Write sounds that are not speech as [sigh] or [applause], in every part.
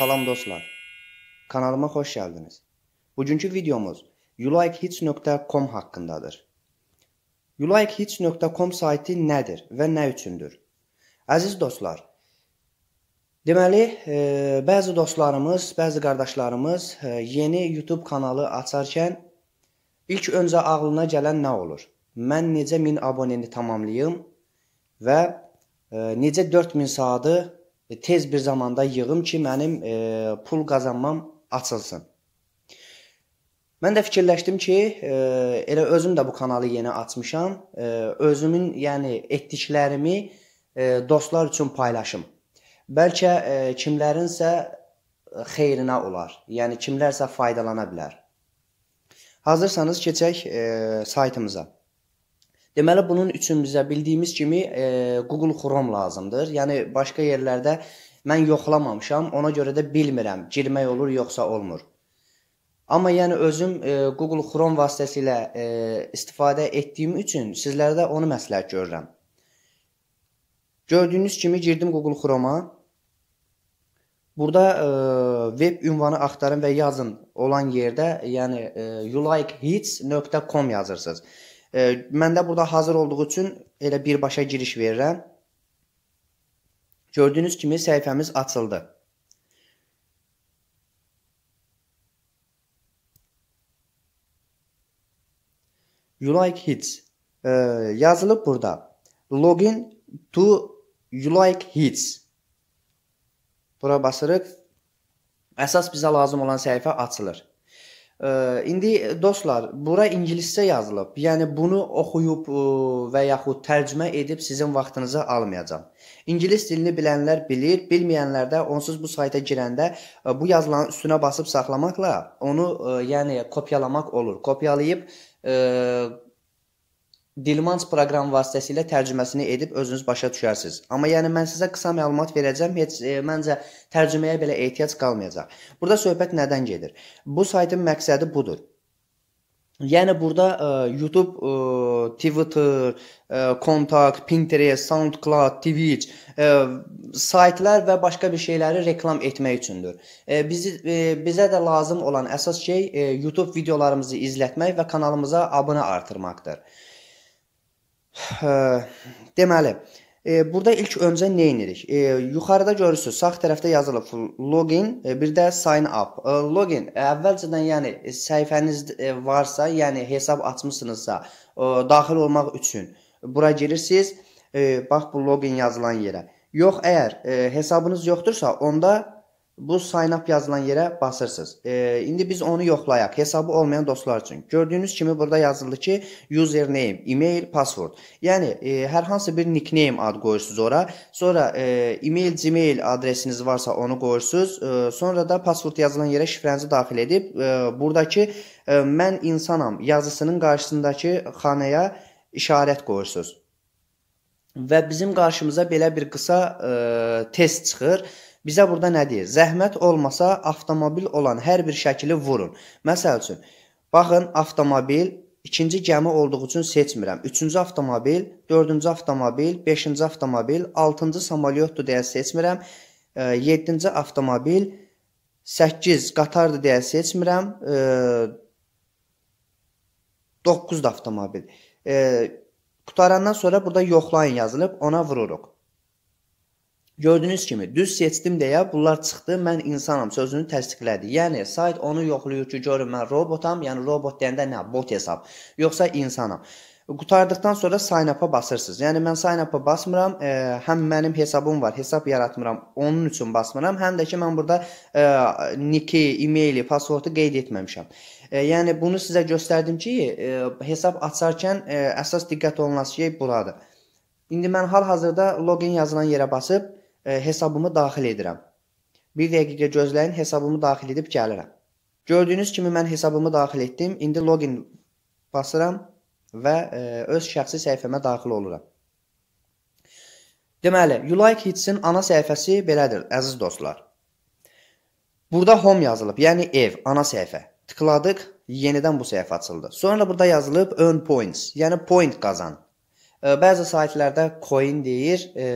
Salam dostlar. Kanalıma xoş gəldiniz. Bugünkü videomuz ulikehits.com haqqındadır. ulikehits.com sayti nədir və nə üçündür? Əziz dostlar, deməli, e, bəzi dostlarımız, bəzi qardaşlarımız e, yeni YouTube kanalı açarkən ilk öncə ağlına gələn nə olur? Mən necə 1000 aboneni tamamlayım və e, necə 4000 saatı E, tez bir zamanda yığım ki, mənim e, pul qazanmam açılsın. Mən də fikirləşdim ki, e, elə özüm də bu kanalı yeni açmışam. E, özümün, yəni etdiklərimi e, dostlar üçün paylaşım. Bəlkə e, kimlərinsə xeyrinə olar. Yəni kimlərsə faydalana bilər. Hazırsanız keçək e, saytımıza. Deməli bunun üçün bizə bildiyimiz kimi e, Google Chrome lazımdır. Yəni başqa yerlərdə mən yoxlamamışam, ona görə də bilmirəm girmək olur yoxsa olmur. Amma yəni özüm e, Google Chrome vasitəsilə e, istifadə etdiyim üçün sizlərdə onu məsləhət görürəm. Gördüyünüz kimi girdim Google Chrome-a. Burada e, web ünvanı axtarın və yazın olan yerdə, yəni e, youlikehits.com yazırsınız. Mən də burada hazır olduğu üçün elə birbaşa giriş verirəm. Gördüyünüz kimi səhifəmiz açıldı. Ulike Hits e, yazılıb burada. Login to Ulike Hits. Bura basırıq. Əsas bizə lazım olan səhifə açılır. İndi dostlar, bura ingiliscə yazılıb. Yəni bunu oxuyub e, və yaxud tərcümə edib sizin vaxtınızı almayacağam. İngilis dilini bilənlər bilir, bilməyənlər də onsuz bu sayta girəndə e, bu yazılanın üstünə basıb saxlamaqla onu e, yəni kopyalamaq olur. Kopyalayıb Dilmans proqram vasitəsilə tərcüməsini edib özünüz başa düşərsiniz. Amma yəni mən sizə qısa məlumat verəcəm. Heç e, məncə tərcüməyə belə ehtiyac qalmayacaq. Burada söhbət nədən gedir? Bu saytın məqsədi budur. Yəni burada e, YouTube, e, Twitter, e, Kontakt, Pinterest, SoundCloud, Twitch, e, saytlar və başqa bir şeyləri reklam etmək üçündür. E, bizi e, bizə də lazım olan əsas şey e, YouTube videolarımızı izlətmək və kanalımıza abunə artırmaqdır. Hə, deməli, e, burada ilk öncə nə edirik? E, yuxarıda görürsüz, sağ tərəfdə yazılıb login, e, bir də sign up. E, login e, əvvəlcədən, yəni e, səhifəniz e, varsa, yəni hesab açmısınızsa, e, daxil olmaq üçün bura girirsiniz. E, bax bu login yazılan yerə. Yox, əgər e, hesabınız yoxdursa, onda bu sign up yazılan yerə basırsınız. E, indi biz onu yoxlayaq hesabı olmayan dostlar üçün. Gördüyünüz kimi burada yazıldı ki, username, email, password. Yəni e, hər hansı bir nickname ad qoyursunuz ora. Sonra e, email, Gmail adresiniz varsa onu qoyursunuz. E, sonra da password yazılan yerə şifrənizi daxil edib e, burdakı e, mən insanam yazısının qarşısındakı xanaya işarət qoyursunuz. Və bizim qarşımıza belə bir qısa e, test çıxır. E, Bizə burada nə deyir? Zəhmət olmasa avtomobil olan hər bir şəkili vurun. Məsəl üçün, baxın, avtomobil ikinci gəmi olduğu üçün seçmirəm. Üçüncü avtomobil, dördüncü avtomobil, beşinci avtomobil, altıncı samolyotdur deyə seçmirəm. E, yedinci avtomobil, səkkiz qatardır deyə seçmirəm. E, doqquz da avtomobil. E, qutarandan sonra burada yoxlayın yazılıb, ona vururuq. Gördüyünüz kimi düz seçdim deyə bunlar çıxdı. Mən insanam sözünü təsdiqlədi. Yəni sayt onu yoxlayır ki, görün mən robotam, yəni robot deyəndə nə, bot hesab, yoxsa insanam. Qutardıqdan sonra sign up-a basırsınız. Yəni mən sign up-a basmıram, e, həm mənim hesabım var, hesab yaratmıram, onun üçün basmıram, həm də ki mən burada e, niki, e-maili, pasportu qeyd etməmişəm. E, yəni bunu sizə göstərdim ki, e, hesab açarkən e, əsas diqqət olunası şey buradır. İndi mən hal-hazırda login yazılan yerə basıb E, hesabımı daxil edirəm. Bir dəqiqə gözləyin, hesabımı daxil edib gəlirəm. Gördüyünüz kimi mən hesabımı daxil etdim. İndi login basıram və ə, e, öz şəxsi səhifəmə daxil oluram. Deməli, You Like Hits-in ana səhifəsi belədir, əziz dostlar. Burada home yazılıb, yəni ev, ana səhifə. Tıkladıq, yenidən bu səhifə açıldı. Sonra burada yazılıb earn points, yəni point qazan. E, bəzi saytlarda coin deyir, e,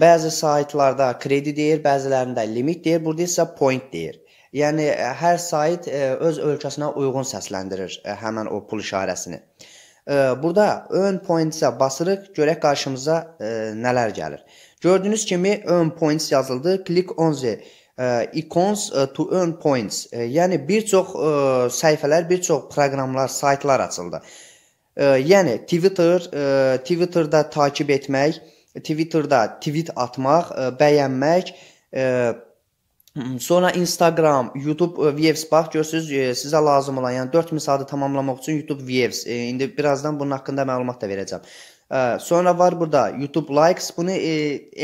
Bəzi saytlarda kredit deyir, bəzilərində limit deyir, burada isə point deyir. Yəni e, hər sayt e, öz ölkəsinə uyğun səsləndirir e, həmin o pul işarəsini. Burada ön pointsə basırıq, görək qarşımıza nələr gəlir. Gördüyünüz kimi ön points yazıldı. Click on the icons to earn points. Yəni bir çox səhifələr, bir çox proqramlar, saytlar açıldı. Yəni Twitter, Twitterda takib etmək, E, Twitterda tweet atmaq, e, bəyənmək, e, Sonra Instagram, YouTube Waves bax görürsüz sizə lazım olan, yəni 4000 saatı tamamlamaq üçün YouTube Waves. İndi birazdan bunun haqqında məlumat da verəcəm. Sonra var burada YouTube likes. Bunu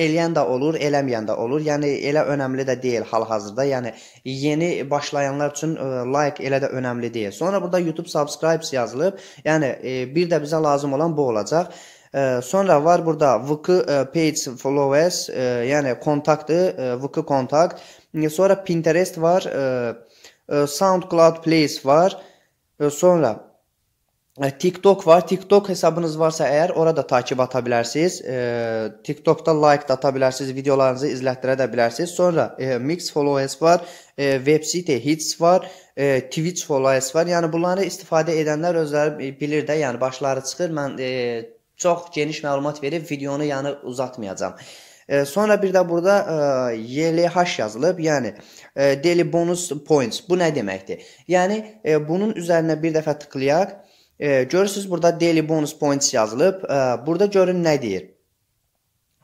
eləyən də olur, eləməyən də olur. Yəni elə önəmli də deyil hal-hazırda. Yəni yeni başlayanlar üçün like elə də önəmli deyil. Sonra burada YouTube subscribes yazılıb. Yəni bir də bizə lazım olan bu olacaq. E, sonra var burada VK e, Page Followers e, yani kontaktı e, VK kontakt. E, sonra Pinterest var. E, e, SoundCloud Place var. E, sonra TikTok var. TikTok hesabınız varsa əgər orada takip ata bilərsiniz. E, TikTokda like da ata bilərsiniz, videolarınızı izlətdirə də bilərsiniz. Sonra e, Mix Followers var, e, web site Hits var, e, Twitch Followers var. Yəni bunları istifadə edənlər özləri e, bilir də, yəni başları çıxır. Mən e, çox geniş məlumat verib videonu yəni uzatmayacam. E, sonra bir də burada e, YLH yazılıb, yəni e, daily bonus points. Bu nə deməkdir? Yəni e, bunun üzərinə bir dəfə tıklayaq. E, görürsüz burada daily bonus points yazılıb. E, burada görün nə deyir.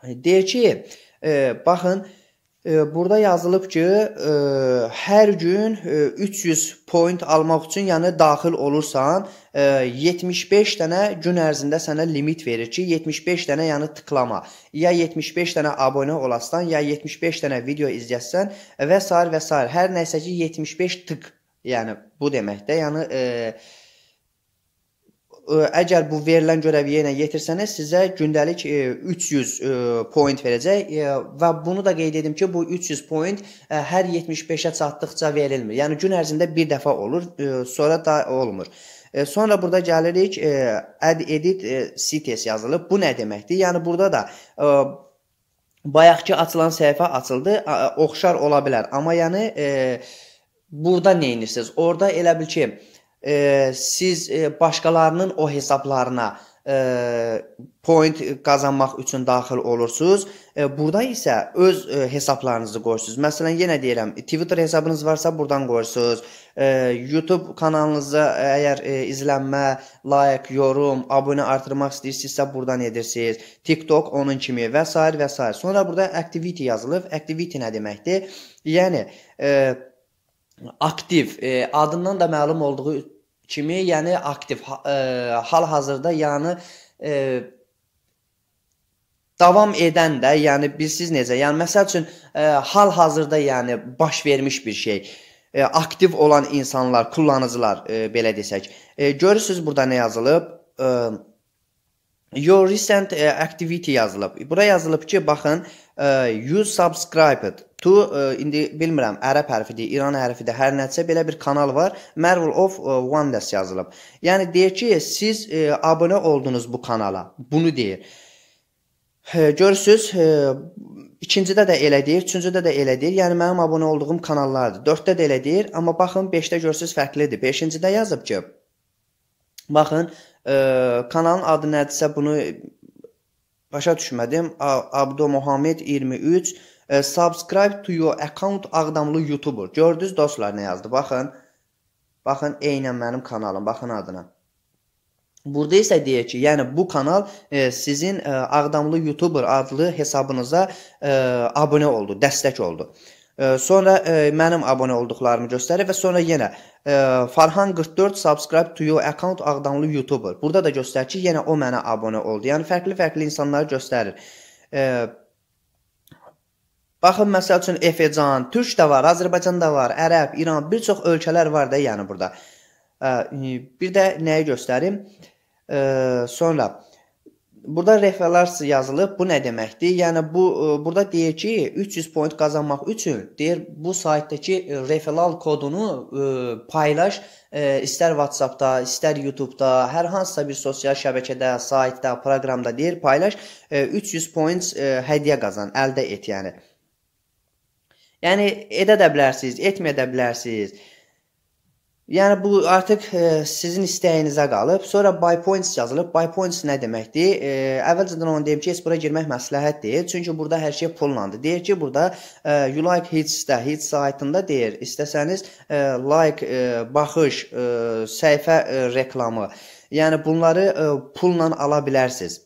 Deyir ki, e, baxın, e, E, burada yazılıb ki, e, hər gün 300 e, point almaq üçün, yəni daxil olursan, 75 dənə gün ərzində sənə limit verir ki, 75 dənə yəni tıklama, ya 75 dənə abunə olasan, ya 75 dənə video izləyəsən və s. və s. Hər nəsə ki 75 tık, yəni bu deməkdir. Yəni e, əgər bu verilən görəvi yerinə yetirsəniz, sizə gündəlik 300 e, e, point verəcək e, və bunu da qeyd edim ki, bu 300 point hər 75-ə çatdıqca verilmir. Yəni gün ərzində bir dəfə olur, sonra da olmur. Sonra burada gəlirik add edit CTS yazılıb. Bu nə deməkdir? Yəni burada da bayaqki açılan səhifə açıldı, oxşar ola bilər, amma yəni burada nə edirsiniz? Orda elə bil ki, e, siz e, başqalarının o hesablarına e, point qazanmaq üçün daxil olursunuz. E, burada isə öz e, hesablarınızı qoyursunuz. Məsələn, yenə deyirəm, Twitter hesabınız varsa burdan qoyursunuz. E, YouTube kanalınıza əgər e, izlənmə, layiq, yorum, abunə artırmaq istəyirsinizsə burdan edirsiniz. TikTok onun kimi və s. və s. Sonra burada activity yazılıb. Activity nə deməkdir? Yəni e, aktiv e, adından da məlum olduğu kimi, yəni aktiv e, hal-hazırda yəni e, davam edən də, yəni bilirsiz necə? Yəni məsəl üçün e, hal-hazırda yəni baş vermiş bir şey e, aktiv olan insanlar, kullanıcılar e, belə desək. E, görürsüz burada nə yazılıb? E, Your recent e, activity yazılıb. Bura yazılıb ki, baxın, e, you subscribed to e, indi bilmirəm ərəb hərfidir, İran hərfidir, hər nəsə belə bir kanal var. Marvel of e, Wonders yazılıb. Yəni deyir ki, siz e, abunə oldunuz bu kanala. Bunu deyir. Hə, görürsüz, ikincidə də elə deyir, üçüncüdə də elə deyir. Yəni mənim abunə olduğum kanallardır. 4-də də elə deyir, amma baxın 5-də görürsüz fərqlidir. 5-cidə yazıb ki, baxın, ə, kanalın adı nədirsə bunu Başa düşmədim. Abdo Muhammed 23 e, subscribe to your account Ağdamlı YouTuber. Gördünüz dostlar nə yazdı? Baxın. Baxın eynən mənim kanalım. Baxın adına. Burada isə deyək ki, yəni bu kanal e, sizin e, Ağdamlı YouTuber adlı hesabınıza e, abunə oldu, dəstək oldu. Sonra e, mənim abunə olduqlarımı göstərir və sonra yenə e, Farhan 44 subscribe to your account Ağdamlı YouTuber. Burada da göstərir ki, yenə o mənə abunə oldu. Yəni fərqli-fərqli insanları göstərir. E, baxın, məsəl üçün Efecan, Türk də var, Azərbaycan da var, Ərəb, İran, bir çox ölkələr var da yəni burada. Bir də nəyi göstərim? Sonra Burada reference yazılıb. Bu nə deməkdir? Yəni bu e, burada deyir ki, 300 point qazanmaq üçün deyir bu saytdakı referral kodunu ə, e, paylaş ə, e, istər WhatsApp-da, istər YouTube-da, hər hansısa bir sosial şəbəkədə, saytda, proqramda deyir paylaş, ə, 300 points ə, hədiyyə qazan, əldə et yəni. Yəni edə də bilərsiniz, etməyə də bilərsiniz. Yəni bu artıq e, sizin istəyinizə qalıb. Sonra by points yazılıb. By points nə deməkdir? E, əvvəlcədən onu deyim ki, heç bura girmək məsləhətdir. Çünki burada hər şey pollandı. Deyir ki, burada e, you like hits-də, hits saytında deyir, istəsəniz e, like, e, baxış, e, səhifə e, reklamı. Yəni bunları e, pulla ala bilərsiniz.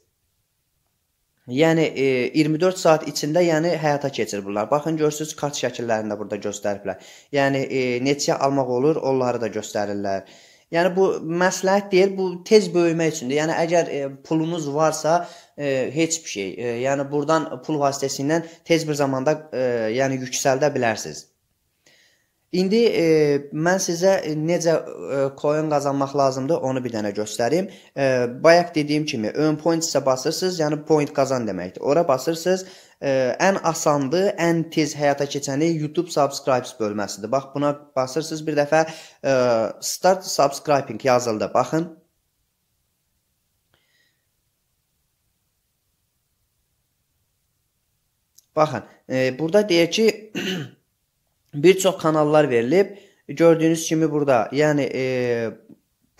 Yəni e, 24 saat içində yəni həyata keçir bunlar. Baxın görürsüz kart şəkillərində burada göstəriblər. Yəni e, neçə almaq olur, onları da göstərirlər. Yəni bu məsləhət deyil, bu tez böyümək üçündür. Yəni əgər e, pulunuz varsa, e, heç bir şey, e, yəni burdan pul vasitəsilə tez bir zamanda e, yəni yüksəldə bilərsiniz. İndi e, mən sizə e, necə e, coin qazanmaq lazımdır, onu bir dənə göstərim. E, bayaq dediyim kimi, ön point isə basırsınız, yəni point qazan deməkdir. Ora basırsınız. E, ən asandı, ən tez həyata keçəni YouTube subscribes bölməsidir. Bax buna basırsınız bir dəfə e, start subscribing yazıldı. Baxın. Baxın, e, burada deyək ki [clears throat] bir çox kanallar verilib. Gördüyünüz kimi burada, yəni e,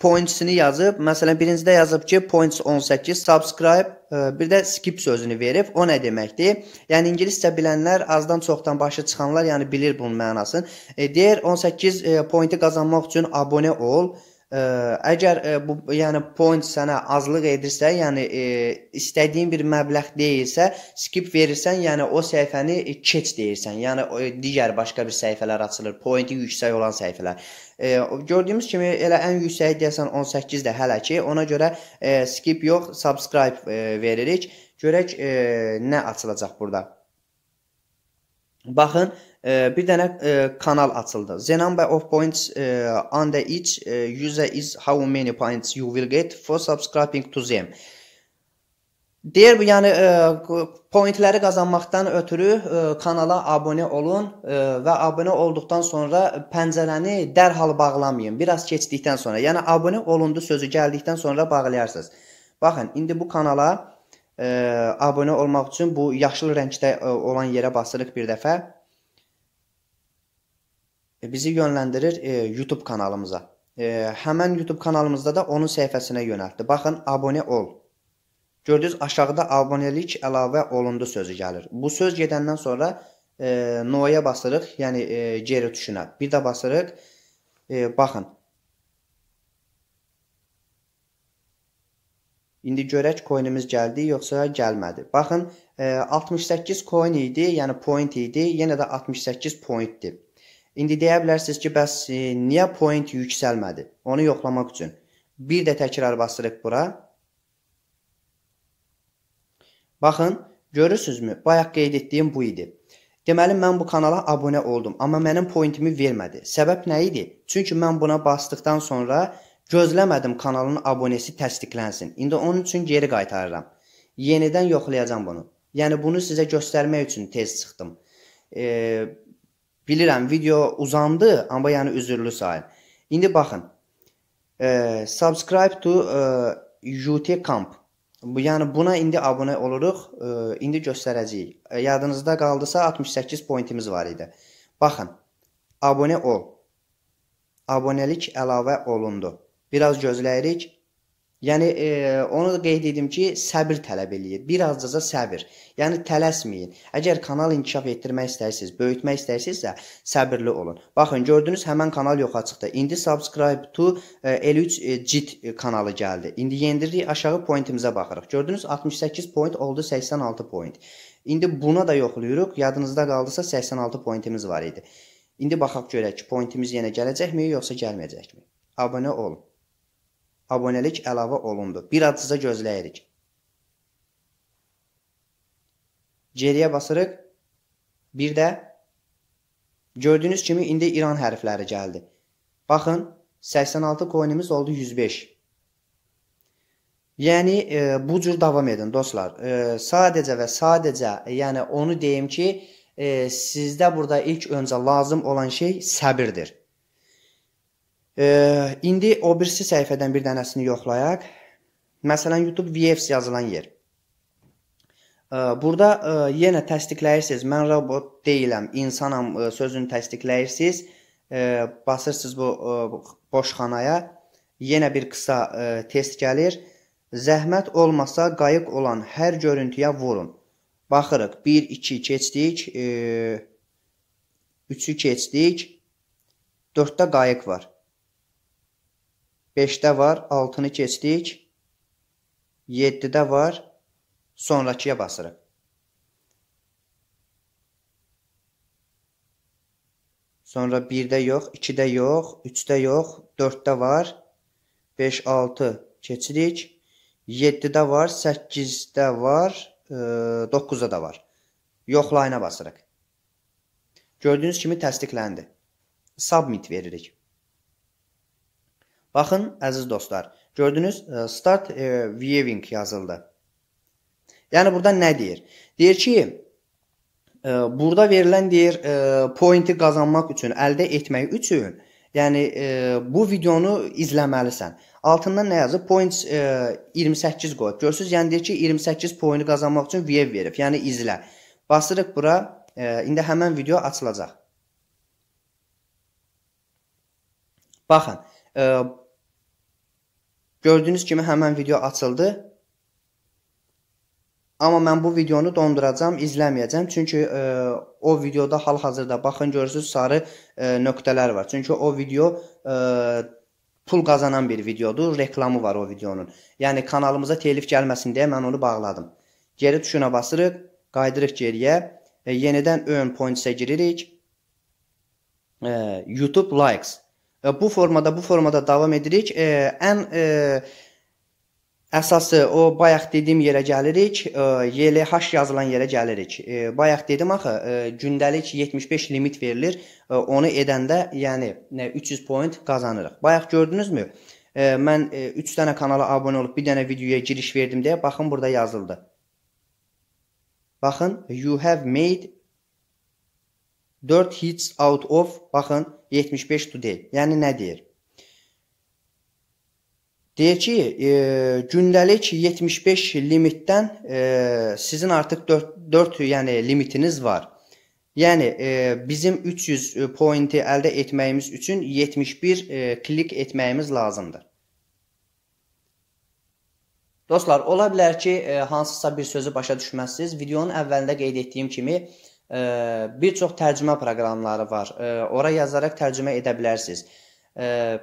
pointsini yazıb, məsələn birincidə yazıb ki, points 18, subscribe, e, bir də skip sözünü verib. O nə deməkdir? Yəni ingiliscə bilənlər azdan çoxdan başı çıxanlar, yəni bilir bunun mənasını. E, deyir 18 e, pointi qazanmaq üçün abunə ol. E, Ə, əgər ə, bu yəni point sənə azlıq edirsə, yəni ə, istədiyin bir məbləğ deyilsə, skip verirsən, yəni o səhifəni keç deyirsən. Yəni o, digər başqa bir səhifələr açılır, pointi yüksək olan səhifələr. Ə, gördüyümüz kimi elə ən yüksəyi deyəsən 18 də hələ ki, ona görə ə, skip yox, subscribe ə, veririk. Görək ə, nə açılacaq burada. Baxın, e, bir dənə e, kanal açıldı. The number of points on the each e, user is how many points you will get for subscribing to them. Deyir bu, yəni pointləri qazanmaqdan ötürü kanala abunə olun və abunə olduqdan sonra pəncərəni dərhal bağlamayın. Biraz keçdikdən sonra, yəni abunə olundu sözü gəldikdən sonra bağlayarsınız. Baxın, indi bu kanala e, abunə olmaq üçün bu yaşıl rəngdə e, olan yerə basırıq bir dəfə. E, bizi yönləndirir e, YouTube kanalımıza. E, həmən YouTube kanalımızda da onun səhifəsinə yönəltdi. Baxın, abunə ol. Gördünüz, aşağıda abunəlik əlavə olundu sözü gəlir. Bu söz gedəndən sonra e, no-ya basırıq, yəni e, geri düşünə. Bir də basırıq, e, baxın, İndi görək coinimiz gəldi yoxsa gəlmədi. Baxın, 68 e, coin idi, yəni point idi, yenə də 68 pointdir. İndi deyə bilərsiniz ki, bəs e, niyə point yüksəlmədi? Onu yoxlamaq üçün bir də təkrar basırıq bura. Baxın, görürsünüzmü? Bayaq qeyd etdiyim bu idi. Deməli mən bu kanala abunə oldum, amma mənim pointimi vermədi. Səbəb nə idi? Çünki mən buna basdıqdan sonra Gözləmədim kanalın abunəsi təsdiqlənsin. İndi onun üçün geri qaytarıram. Yenidən yoxlayacam bunu. Yəni bunu sizə göstərmək üçün tez çıxdım. E, bilirəm video uzandı, amma yəni üzürlü sayın. İndi baxın. E, subscribe to e, UT Camp. Bu yəni buna indi abunə oluruq. E, indi göstərəcəyik. E, yadınızda qaldısa 68 pointimiz var idi. Baxın. Abunə ol. Abunəlik əlavə olundu. Biraz gözləyirik. Yəni e, onu da qeyd edim ki, səbir tələb eləyir. Bir azca səbir. Yəni tələsməyin. Əgər kanal inkişaf etdirmək istəyirsiniz, böyütmək istəyirsinizsə, səbirli olun. Baxın, gördünüz, həmin kanal yoxa çıxdı. İndi subscribe to e, L3 JIT e, kanalı gəldi. İndi yendiririk, aşağı pointimizə baxırıq. Gördünüz, 68 point oldu 86 point. İndi buna da yoxlayırıq. Yadınızda qaldısa 86 pointimiz var idi. İndi baxaq görək ki, pointimiz yenə gələcəkmi yoxsa gəlməyəcəkmi? Abunə olun abunəlik əlavə olundu. Bir adınıza gözləyirik. Geriyə basırıq. Bir də gördüyünüz kimi indi İran hərfləri gəldi. Baxın, 86 coinimiz oldu 105. Yəni e, bu cür davam edin dostlar. E, sadəcə və sadəcə, yəni onu deyim ki, e, sizdə burada ilk öncə lazım olan şey səbirdir. E, indi o birisi səhifədən bir dənəsini yoxlayaq. Məsələn, YouTube VFs yazılan yer. E, burada e, yenə təsdiqləyirsiniz. Mən robot deyiləm, insanam e, sözünü təsdiqləyirsiniz. E, basırsınız bu e, boş xanaya. Yenə bir qısa e, test gəlir. Zəhmət olmasa qayıq olan hər görüntüyə vurun. Baxırıq. 1 2 keçdik. 3-ü e, keçdik. 4-də qayıq var. 5-də var, 6-nı keçdik. 7-də var, sonrakıya basırıq. Sonra 1-də yox, 2-də yox, 3-də yox, 4-də var. 5, 6 keçirik. 7-də var, 8-də var, 9-da e, da var. Yoxlayına basırıq. Gördüyünüz kimi təsdiqləndi. Submit veririk. Baxın, əziz dostlar, gördünüz, e, start e, viewing yazıldı. Yəni, burada nə deyir? Deyir ki, e, burada verilən deyir, pointi qazanmaq üçün, əldə etmək üçün, yəni bu videonu izləməlisən. Altından nə yazıb? Points 28 qoyub. Görsünüz, yəni deyir ki, 28 pointi qazanmaq üçün view verib, yəni izlə. Basırıq bura, indi həmən video açılacaq. Baxın, Gördüyünüz kimi həmən video açıldı. Amma mən bu videonu donduracam, izləməyəcəm. Çünki ə, e, o videoda hal-hazırda baxın görürsüz sarı ə, e, nöqtələr var. Çünki o video ə, e, pul qazanan bir videodur. Reklamı var o videonun. Yəni kanalımıza telif gəlməsin deyə mən onu bağladım. Geri tuşuna basırıq, qaydırıq geriyə. E, yenidən ön pointsə giririk. E, YouTube likes bu formada, bu formada davam edirik. E, ən e, əsası o bayaq dediyim yerə gəlirik. E, YLH yazılan yerə gəlirik. E, bayaq dedim axı, e, gündəlik 75 limit verilir. E, onu edəndə, yəni 300 point qazanırıq. Bayaq gördünüzmü? E, mən 3 e, dənə kanala abunə olub bir dənə videoya giriş verdim deyə baxın burada yazıldı. Baxın, you have made 4 hits out of baxın 75 today. Yəni nə deyir? Deyir ki, e, gündəlik 75 limitdən e, sizin artıq 4, 4 yəni limitiniz var. Yəni e, bizim 300 e, pointi əldə etməyimiz üçün 71 e, klik etməyimiz lazımdır. Dostlar, ola bilər ki, e, hansısa bir sözü başa düşməzsiniz. Videonun əvvəlində qeyd etdiyim kimi, bir çox tərcümə proqramları var. Ora yazaraq tərcümə edə bilərsiniz. E,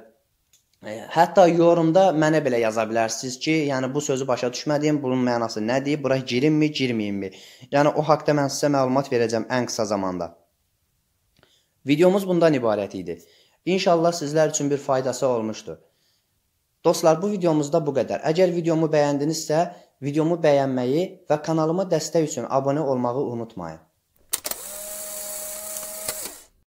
hətta yorumda mənə belə yaza bilərsiniz ki, yəni bu sözü başa düşmədim, bunun mənası nədir, bura girinmi, girməyimmi? Yəni o haqqda mən sizə məlumat verəcəm ən qısa zamanda. Videomuz bundan ibarət idi. İnşallah sizlər üçün bir faydası olmuşdur. Dostlar, bu videomuzda bu qədər. Əgər videomu bəyəndinizsə, videomu bəyənməyi və kanalıma dəstək üçün abunə olmağı unutmayın.